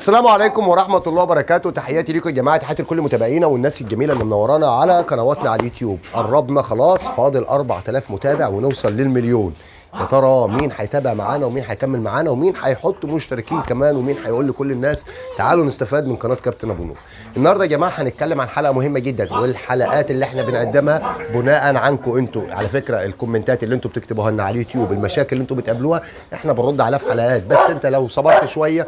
السلام عليكم ورحمة الله وبركاته تحياتي ليكم يا جماعة تحياتي لكل متابعينا والناس الجميلة اللي منورانا على قنواتنا على اليوتيوب قربنا خلاص فاضل 4000 متابع ونوصل للمليون يا ترى مين هيتابع معانا ومين هيكمل معانا ومين هيحط مشتركين كمان ومين هيقول لكل الناس تعالوا نستفاد من قناه كابتن ابو نور النهارده يا جماعه هنتكلم عن حلقه مهمه جدا والحلقات اللي احنا بنقدمها بناء عنكم انتوا على فكره الكومنتات اللي انتوا بتكتبوها لنا على اليوتيوب المشاكل اللي انتوا بتقابلوها احنا بنرد عليها في حلقات بس انت لو صبرت شويه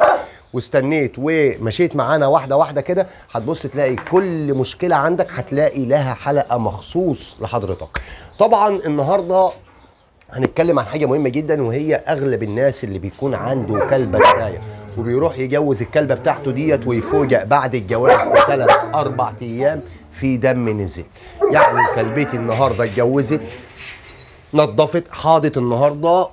واستنيت ومشيت معانا واحده واحده كده هتبص تلاقي كل مشكله عندك هتلاقي لها حلقه مخصوص لحضرتك طبعا النهارده هنتكلم عن حاجه مهمه جدا وهي اغلب الناس اللي بيكون عنده كلبه هدايا وبيروح يجوز الكلبه بتاعته ديت ويفوجئ بعد الجواز بثلاث اربع ايام في دم نزل يعني كلبتي النهارده اتجوزت نظفت حاضت النهارده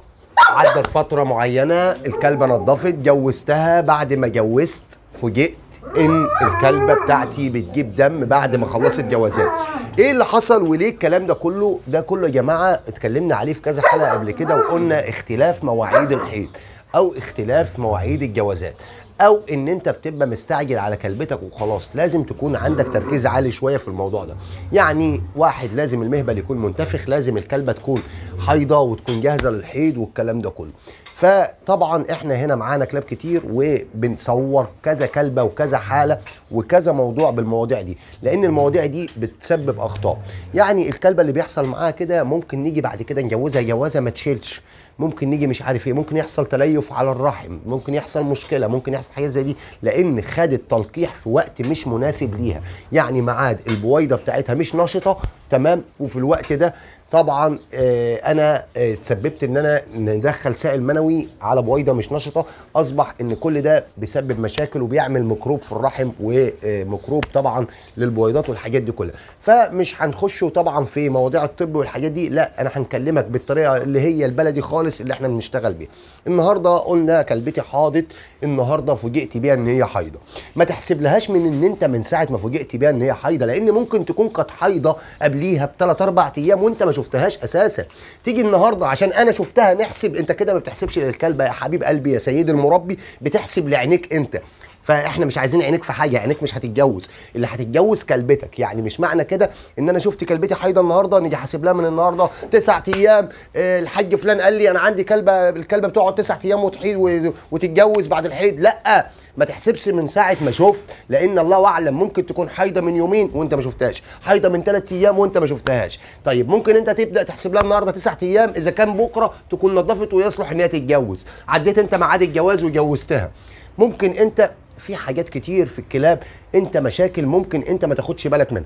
عدت فتره معينه الكلبه نضفت جوزتها بعد ما جوزت فوجئت ان الكلبه بتاعتي بتجيب دم بعد ما خلصت جوازات ايه اللي حصل وليه الكلام ده كله ده كله يا جماعه اتكلمنا عليه في كذا حلقه قبل كده وقلنا اختلاف مواعيد الحيض او اختلاف مواعيد الجوازات او ان انت بتبقى مستعجل على كلبتك وخلاص لازم تكون عندك تركيز عالي شويه في الموضوع ده يعني واحد لازم المهبل يكون منتفخ لازم الكلبه تكون حايضه وتكون جاهزه للحيض والكلام ده كله فطبعا احنا هنا معانا كلاب كتير وبنصور كذا كلبه وكذا حاله وكذا موضوع بالمواضيع دي لان المواضيع دي بتسبب اخطاء يعني الكلبه اللي بيحصل معاها كده ممكن نيجي بعد كده نجوزها جوازه ما تشيلش ممكن نيجي مش عارف ايه ممكن يحصل تليف على الرحم ممكن يحصل مشكله ممكن يحصل حاجات زي دي لان خدت تلقيح في وقت مش مناسب ليها يعني ميعاد البويضه بتاعتها مش نشطه تمام وفي الوقت ده طبعا آه، انا آه، تسببت ان انا ندخل سائل منوي على بويضه مش نشطه اصبح ان كل ده بيسبب مشاكل وبيعمل ميكروب في الرحم وميكروب آه، طبعا للبويضات والحاجات دي كلها فمش هنخش طبعا في مواضيع الطب والحاجات دي لا انا هنكلمك بالطريقه اللي هي البلدي خالص اللي احنا بنشتغل بيها النهارده قلنا كلبتي حاضت النهارده فوجئت بيها ان هي حايضه ما تحسبلهاش من ان انت من ساعه ما فوجئت بيها ان هي حايضه لان ممكن تكون كانت حايضه قبل قبليها بثلاث اربع ايام وانت ما شفتهاش اساسا تيجي النهارده عشان انا شفتها نحسب انت كده ما بتحسبش للكلبه يا حبيب قلبي يا سيدي المربي بتحسب لعينيك انت فاحنا مش عايزين عينيك في حاجه عينيك مش هتتجوز اللي هتتجوز كلبتك يعني مش معنى كده ان انا شفت كلبتي حايضه النهارده نيجي حاسب لها من النهارده تسع ايام آه، الحاج فلان قال لي انا عندي كلبه الكلبه بتقعد تسع ايام وتحيض وتتجوز بعد الحيض لا ما تحسبش من ساعه ما شفت لان الله اعلم ممكن تكون حايضه من يومين وانت ما شفتهاش حايضه من ثلاث ايام وانت ما شفتهاش طيب ممكن انت تبدا تحسب لها النهارده تسع ايام اذا كان بكره تكون نظفت ويصلح ان هي تتجوز عديت انت ميعاد الجواز وجوزتها ممكن انت في حاجات كتير في الكلاب انت مشاكل ممكن انت ما تاخدش بالك منها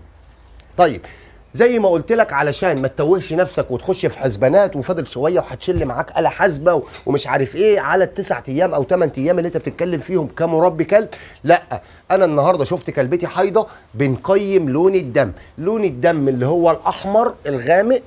طيب زي ما قلت لك علشان ما تتوهش نفسك وتخش في حسبانات وفاضل شويه وهتشل معاك آلة حاسبه ومش عارف ايه على التسع ايام او ثمان ايام اللي انت بتتكلم فيهم كمربي كلب لا انا النهارده شفت كلبتي حيضه بنقيم لون الدم لون الدم اللي هو الاحمر الغامق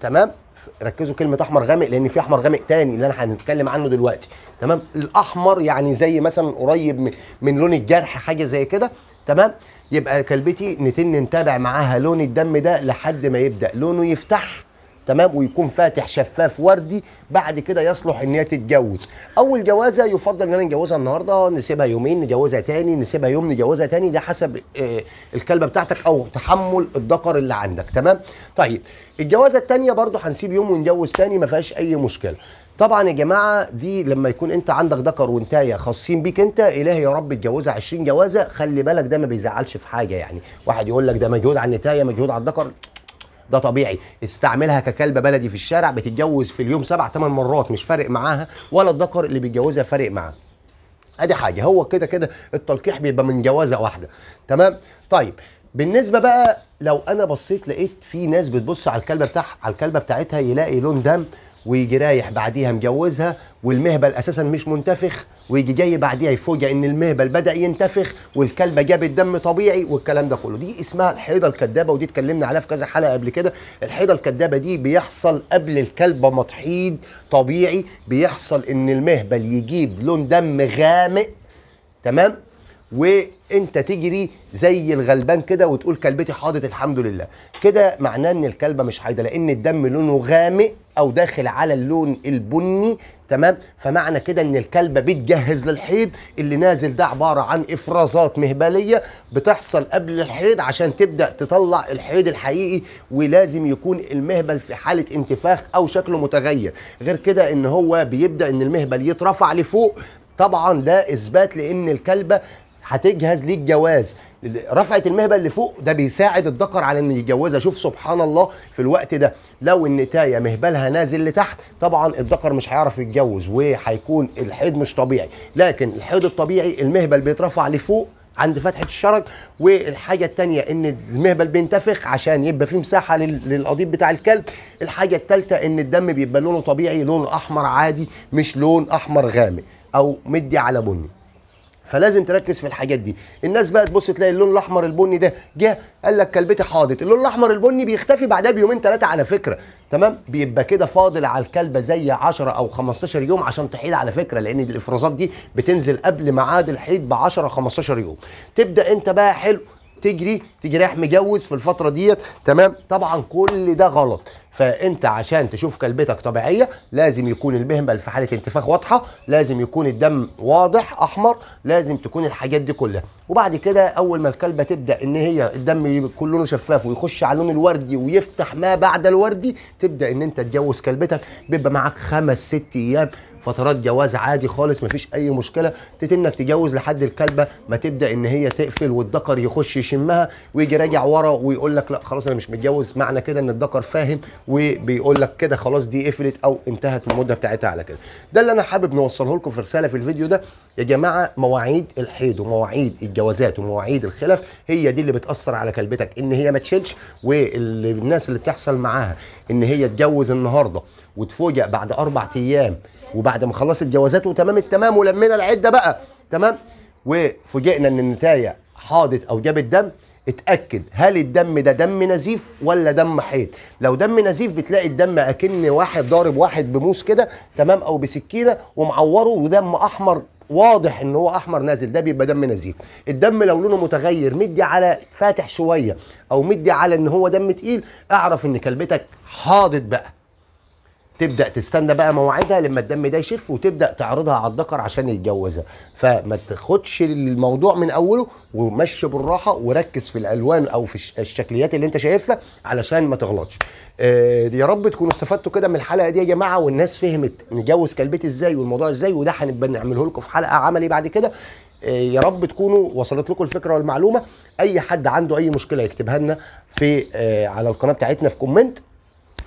تمام ركزوا كلمه احمر غامق لان في احمر غامق تاني اللي انا هنتكلم عنه دلوقتي تمام الاحمر يعني زي مثلا قريب من لون الجرح حاجه زي كده تمام يبقى كلبتي نتن نتابع معاها لون الدم ده لحد ما يبدا لونه يفتح تمام ويكون فاتح شفاف وردي بعد كده يصلح ان هي تتجوز اول جوازه يفضل ان انا نجوزها النهارده نسيبها يومين نجوزها تاني نسيبها يوم نجوزها تاني ده حسب آه الكلبه بتاعتك او تحمل الدقر اللي عندك تمام طيب الجوازه التانيه برضو هنسيب يوم ونجوز تاني ما فيهاش اي مشكله طبعا يا جماعه دي لما يكون انت عندك ذكر وانتايه خاصين بيك انت الهي يا رب اتجوزها 20 جوازه خلي بالك ده ما بيزعلش في حاجه يعني واحد يقول لك ده مجهود على النتايه مجهود على الذكر ده طبيعي استعملها ككلبه بلدي في الشارع بتتجوز في اليوم سبع ثمان مرات مش فارق معاها ولا الذكر اللي بيتجوزها فارق معاه ادي حاجه هو كده كده التلقيح بيبقى من جوازه واحده تمام طيب بالنسبه بقى لو انا بصيت لقيت في ناس بتبص على الكلبه بتاعها على الكلبه بتاعتها يلاقي لون دم ويجي رايح بعديها مجوزها والمهبل اساسا مش منتفخ ويجي جاي بعديها يفوجئ ان المهبل بدا ينتفخ والكلبه جابت دم طبيعي والكلام ده كله دي اسمها الحيضه الكدابه ودي اتكلمنا عليها في كذا حلقه قبل كده الحيضه الكدابه دي بيحصل قبل الكلبه ما طبيعي بيحصل ان المهبل يجيب لون دم غامق تمام و انت تجري زي الغلبان كده وتقول كلبتي حاضت الحمد لله كده معناه ان الكلبه مش حايده لان الدم لونه غامق او داخل على اللون البني تمام فمعنى كده ان الكلبه بتجهز للحيض اللي نازل ده عباره عن افرازات مهبليه بتحصل قبل الحيض عشان تبدا تطلع الحيض الحقيقي ولازم يكون المهبل في حاله انتفاخ او شكله متغير غير كده ان هو بيبدا ان المهبل يترفع لفوق طبعا ده اثبات لان الكلبه هتجهز للجواز الجواز رفعه المهبل اللي فوق ده بيساعد الذكر على انه يتجوزها شوف سبحان الله في الوقت ده لو النتايه مهبلها نازل لتحت طبعا الذكر مش هيعرف يتجوز وهيكون الحيض مش طبيعي لكن الحيض الطبيعي المهبل بيترفع لفوق عند فتحه الشرج والحاجه الثانيه ان المهبل بينتفخ عشان يبقى فيه مساحه للقضيب بتاع الكلب الحاجه الثالثه ان الدم بيبقى لونه طبيعي لون احمر عادي مش لون احمر غامق او مدي على بني فلازم تركز في الحاجات دي الناس بقى تبص تلاقي اللون الاحمر البني ده جه قال لك كلبتي حاضت اللون الاحمر البني بيختفي بعدها بيومين ثلاثه على فكره تمام بيبقى كده فاضل على الكلبه زي 10 او 15 يوم عشان تحيد على فكره لان الافرازات دي بتنزل قبل ميعاد الحيض ب 10 15 يوم تبدا انت بقى حلو تجري تجري رايح مجوز في الفتره ديت تمام طبعا كل ده غلط فانت عشان تشوف كلبتك طبيعيه لازم يكون المهمل في حاله انتفاخ واضحه لازم يكون الدم واضح احمر لازم تكون الحاجات دي كلها وبعد كده اول ما الكلبه تبدا ان هي الدم يكون لونه شفاف ويخش على اللون الوردي ويفتح ما بعد الوردي تبدا ان انت تجوز كلبتك بيبقى معاك خمس ست ايام فترات جواز عادي خالص مفيش اي مشكله تتنك تجوز لحد الكلبه ما تبدا ان هي تقفل والدكر يخش يشمها ويجي راجع ورا ويقول لك لا خلاص انا مش متجوز معنى كده ان الدكر فاهم وبيقول لك كده خلاص دي قفلت او انتهت المده بتاعتها على كده ده اللي انا حابب نوصله لكم في رساله في الفيديو ده يا جماعه مواعيد الحيض ومواعيد الجوازات ومواعيد الخلف هي دي اللي بتاثر على كلبتك ان هي ما تشيلش والناس اللي بتحصل معاها ان هي تجوز النهارده وتفوجئ بعد اربع ايام وبعد ما خلصت جوازات وتمام التمام ولمينا العده بقى تمام وفوجئنا ان النتايه حاضت او جابت دم اتأكد هل الدم ده دم نزيف ولا دم حيض لو دم نزيف بتلاقي الدم اكن واحد ضارب واحد بموس كده تمام او بسكينه ومعوره ودم احمر واضح ان هو احمر نازل ده بيبقى دم نزيف الدم لو لونه متغير مدي على فاتح شويه او مدي على ان هو دم تقيل اعرف ان كلبتك حاضت بقى تبدا تستنى بقى مواعيدها لما الدم ده يشف وتبدا تعرضها على الذكر عشان يتجوزها فما تاخدش الموضوع من اوله ومشي بالراحه وركز في الالوان او في الشكليات اللي انت شايفها علشان ما تغلطش آه يا رب تكونوا استفدتوا كده من الحلقه دي يا جماعه والناس فهمت نجوز كلبتي ازاي والموضوع ازاي وده هنبقى نعمله لكم في حلقه عملي بعد كده آه، يا رب تكونوا وصلت لكم الفكره والمعلومه اي حد عنده اي مشكله يكتبها لنا في آه، على القناه بتاعتنا في كومنت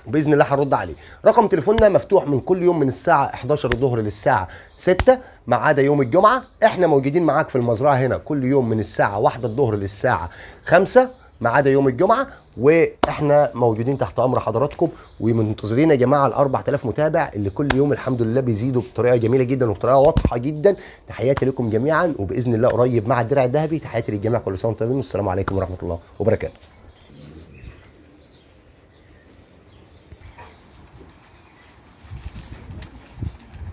وباذن الله هرد عليه رقم تليفوننا مفتوح من كل يوم من الساعه 11 الظهر للساعه 6 ما عدا يوم الجمعه احنا موجودين معاك في المزرعه هنا كل يوم من الساعه 1 الظهر للساعه 5 ما عدا يوم الجمعه واحنا موجودين تحت امر حضراتكم ومنتظرين يا جماعه ال 4000 متابع اللي كل يوم الحمد لله بيزيدوا بطريقه جميله جدا وبطريقه واضحه جدا تحياتي لكم جميعا وباذن الله قريب مع الدرع الذهبي تحياتي للجميع كل سنه وانتم طيبين والسلام عليكم ورحمه الله وبركاته